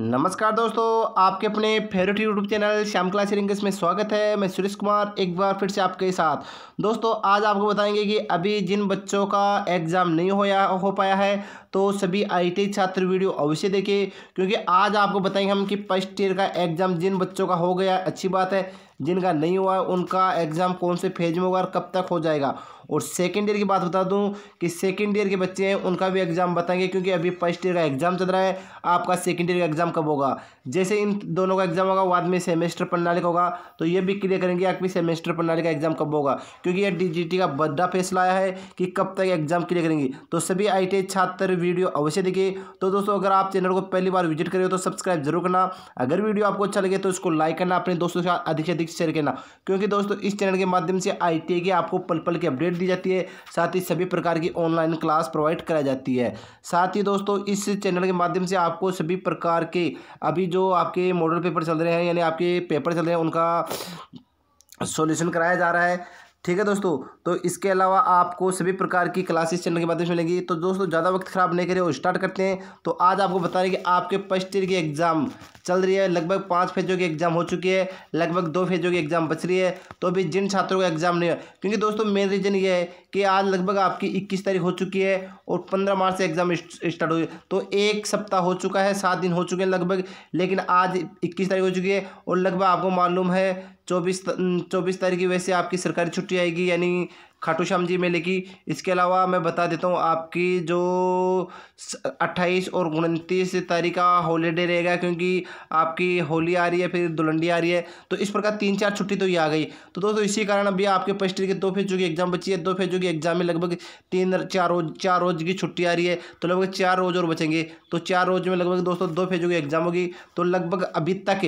नमस्कार दोस्तों आपके अपने favourite YouTube channel Shyam class Ringas में स्वागत है मैं सुरेश कुमार एक बार फिर से आपके साथ दोस्तों आज आपको बताएंगे कि अभी जिन बच्चों का एग्ज़ाम नहीं होया हो पाया है तो सभी आई छात्र वीडियो अवश्य देखें क्योंकि आज आपको बताएंगे हम कि फर्स्ट ईयर का एग्ज़ाम जिन बच्चों का हो गया अच्छी बात है जिनका नहीं हुआ है उनका एग्ज़ाम कौन से फेज में होगा और कब तक हो जाएगा और सेकेंड ईयर की बात बता दूं कि सेकेंड ईयर के बच्चे हैं उनका भी एग्ज़ाम बताएंगे क्योंकि अभी फर्स्ट ईयर का एग्ज़ाम चल रहा है आपका सेकेंड ईयर का एग्ज़ाम कब होगा जैसे इन दोनों का एग्ज़ाम होगा बाद में सेमेस्टर प्रणाली का होगा तो ये भी क्लियर करेंगे आपकी सेमेस्टर प्रणाली का एग्ज़ाम कब होगा क्योंकि यह डी का बड़ा फैसला आया है कि कब तक एग्ज़ाम क्लियर करेंगे तो सभी आई छात्र वीडियो अवश्य देखिए तो दोस्तों अगर आप चैनल को पहली बार विजिट करें तो सब्सक्राइब जरूर करना अगर वीडियो आपको अच्छा लगे तो उसको लाइक करना अपने दोस्तों के साथ अधिक से अधिक से शेयर करना क्योंकि दोस्तों इस चैनल के माध्यम से आई की आपको पल पल की अपडेट दी जाती है साथ ही सभी प्रकार की ऑनलाइन क्लास प्रोवाइड कराई जाती है साथ ही दोस्तों इस चैनल के माध्यम से आपको सभी प्रकार के अभी जो आपके मॉडल पेपर चल रहे हैं यानी आपके पेपर चल रहे हैं उनका सोल्यूशन कराया जा रहा है ठीक है दोस्तों तो इसके अलावा आपको सभी प्रकार की क्लासेस चैनल के माध्यम से मिलेंगी तो दोस्तों ज़्यादा वक्त खराब नहीं करें और स्टार्ट करते हैं तो आज आपको बता रहे हैं कि आपके फर्स्ट ईयर के एग्ज़ाम चल रही है लगभग पाँच फेजों की एग्ज़ाम हो चुकी है लगभग दो फेजों की एग्ज़ाम बच रही है तो अभी जिन छात्रों का एग्ज़ाम नहीं है क्योंकि दोस्तों मेन रीज़न ये है कि आज लगभग आपकी इक्कीस तारीख हो चुकी है और पंद्रह मार्च से एग्ज़ाम स्टार्ट हुई तो एक सप्ताह हो चुका है सात दिन हो चुके हैं लगभग लेकिन आज इक्कीस तारीख हो चुकी है और लगभग आपको मालूम है चौबीस चौबीस तारीख की वैसे आपकी सरकारी छुट्टी आएगी यानी खाटू श्याम जी मेले की इसके अलावा मैं बता देता हूँ आपकी जो अट्ठाईस और उनतीस तारीख का हॉलीडे रहेगा क्योंकि आपकी होली आ रही है फिर दुलंडी आ रही है तो इस प्रकार तीन चार छुट्टी तो ये आ गई तो दोस्तों इसी कारण अभी आपके फर्स्ट के दो फेजों की एग्जाम बची है दो फेजों की एग्जाम में लगभग तीन चार रोज चार रोज की छुट्टी आ रही है तो लगभग चार रोज और बचेंगे तो चार रोज में लगभग दोस्तों दो फेजों की एग्जाम होगी तो लगभग अभी तक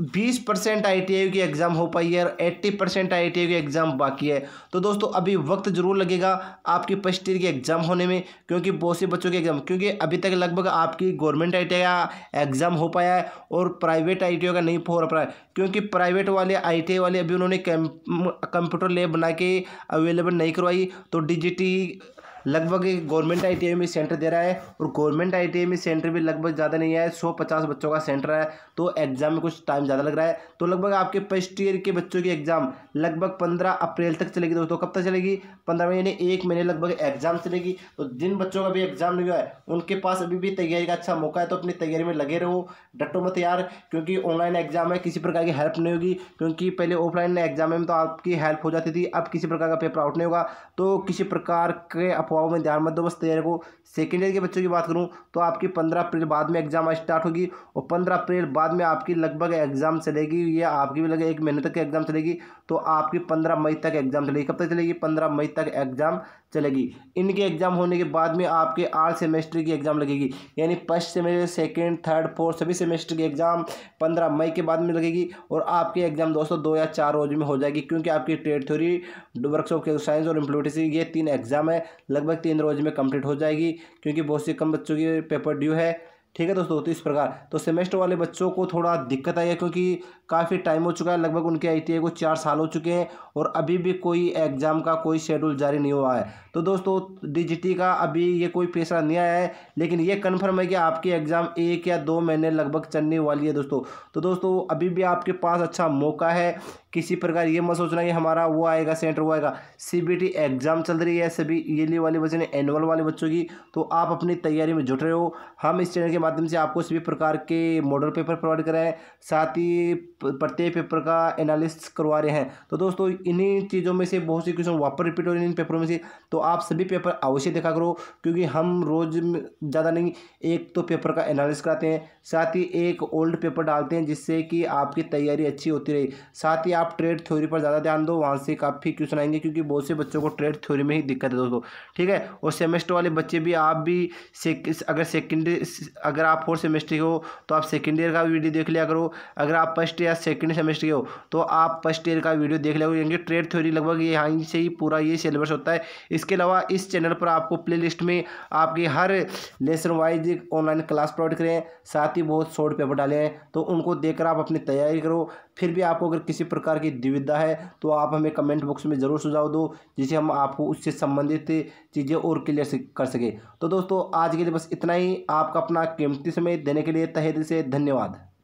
बीस परसेंट आई की एग्ज़ाम हो पाई है और एट्टी परसेंट आई की एग्ज़ाम बाकी है तो दोस्तों अभी वक्त ज़रूर लगेगा आपकी फर्स्ट ईयर की एग्ज़ाम होने में क्योंकि बहुत से बच्चों के एग्ज़ाम क्योंकि अभी तक लगभग आपकी गवर्नमेंट आई का एग्ज़ाम हो पाया है और प्राइवेट आई का नहीं हो पाया है क्योंकि प्राइवेट वाले आई वाले अभी उन्होंने कंप्यूटर लेब बना के अवेलेबल नहीं करवाई तो डिजिटी लगभग गवर्नमेंट आई में सेंटर दे रहा है और गवर्नमेंट आई में सेंटर भी लगभग ज़्यादा नहीं है सौ पचास बच्चों का सेंटर है तो एग्ज़ाम में कुछ टाइम ज़्यादा लग रहा है तो लगभग आपके फर्स्ट ईयर के बच्चों की एग्ज़ाम लगभग पंद्रह अप्रैल तक चलेगी दोस्तों कब तक चलेगी पंद्रह महीने एक महीने लगभग एग्ज़ाम चलेगी तो जिन बच्चों का भी एग्ज़ाम नहीं हुआ है उनके पास अभी भी तैयारी का अच्छा मौका है तो अपनी तैयारी में लगे रहो डटो मत यार क्योंकि ऑनलाइन एग्ज़ाम है किसी प्रकार की हेल्प नहीं होगी क्योंकि पहले ऑफलाइन एग्ज़ाम में तो आपकी हेल्प हो जाती थी अब किसी प्रकार का पेपर आउट नहीं होगा तो किसी प्रकार के अफवाहों में ध्यान मत दो बस तैयारी को सेकेंड ईयर के बच्चों की बात करूँ तो आपकी पंद्रह अप्रैल बाद में एग्जाम स्टार्ट होगी और पंद्रह अप्रैल बाद में आपकी लगभग एग्जाम चलेगी या आपकी भी लगे एक महीने तक की एग्जाम चलेगी तो आपकी पंद्रह मई तक एग्ज़ाम चलेगी कब तक चलेगी पंद्रह मई तक एग्ज़ाम चलेगी इनके एग्ज़ाम होने के बाद में आपके आठ सेमेस्टर की एग्ज़ाम लगेगी यानी first semester second third fourth सभी सेमेस्टर की एग्ज़ाम पंद्रह मई के बाद में लगेगी और आपकी एग्ज़ाम दोस्तों दो या चार रोज में हो जाएगी क्योंकि आपकी ट्रेड थ्योरी वर्कशॉप के साइंस और इम्प्लूटिस ये तीन एग्ज़ाम है लगभग तीन रोज में कंप्लीट हो जाएगी क्योंकि बहुत से कम बच्चों के पेपर ड्यू है ठीक है दोस्तों तो इस प्रकार तो सेमेस्टर वाले बच्चों को थोड़ा दिक्कत आई है क्योंकि काफ़ी टाइम हो चुका है लगभग उनके आई को चार साल हो चुके हैं और अभी भी कोई एग्ज़ाम का कोई शेड्यूल जारी नहीं हुआ है तो दोस्तों डी का अभी ये कोई फैसला नहीं आया है लेकिन ये कन्फर्म है कि आपकी एग्ज़ाम एक या दो महीने लगभग चलने वाली है दोस्तों तो दोस्तों अभी भी आपके पास अच्छा मौका है किसी प्रकार ये मत सोचना कि हमारा वो आएगा सेंटर वो आएगा सी एग्ज़ाम चल रही है सभी ईयरली वाले बच्चे ने एनुअल वाले बच्चों की तो आप अपनी तैयारी में जुट रहे हो हम इस चैनल के माध्यम से आपको सभी प्रकार के मॉडल पेपर प्रोवाइड कराए साथ ही प्रत्येक पेपर का एनालिसिस करवा रहे हैं तो दोस्तों इन्हीं चीज़ों में से बहुत से क्वेश्चन वापस रिपीट हो रहे हैं इन पेपरों में से तो आप सभी पेपर अवश्य देखा करो क्योंकि हम रोज़ ज़्यादा नहीं एक तो पेपर का एनालिसिस कराते हैं साथ ही एक ओल्ड पेपर डालते हैं जिससे कि आपकी तैयारी अच्छी होती रही साथ ही आप ट्रेड थ्योरी पर ज़्यादा ध्यान दो वहाँ से काफ़ी क्वेश्चन आएंगे क्योंकि बहुत से बच्चों को ट्रेड थ्योरी में ही दिक्कत है दोस्तों ठीक है और सेमेस्टर वाले बच्चे भी आप भी अगर सेकेंडरी अगर आप फोर्थ सेमेस्टर के हो तो आप सेकेंड ईयर का वीडियो देख लिया करो अगर आप फर्स्ट या सेकेंड सेमेस्टर के हो तो आप फर्स्ट ईयर का वीडियो देख लिया करो यानी ट्रेड थ्योरी लगभग यहाँ से ही पूरा ये सिलेबस होता है इसके अलावा इस चैनल पर आपको प्ले में आपके हर lesson wise online class provide करें साथ ही बहुत शॉर्ट पेपर डाले हैं तो उनको देखकर आप अपनी तैयारी करो फिर भी आपको अगर किसी प्रकार की दुविधा है तो आप हमें कमेंट बॉक्स में ज़रूर सुझाव दो जिसे हम आपको उससे संबंधित चीज़ें और क्लियर कर सकें तो दोस्तों आज के लिए बस इतना ही आपका अपना कीमती समय देने के लिए तहे दिल से धन्यवाद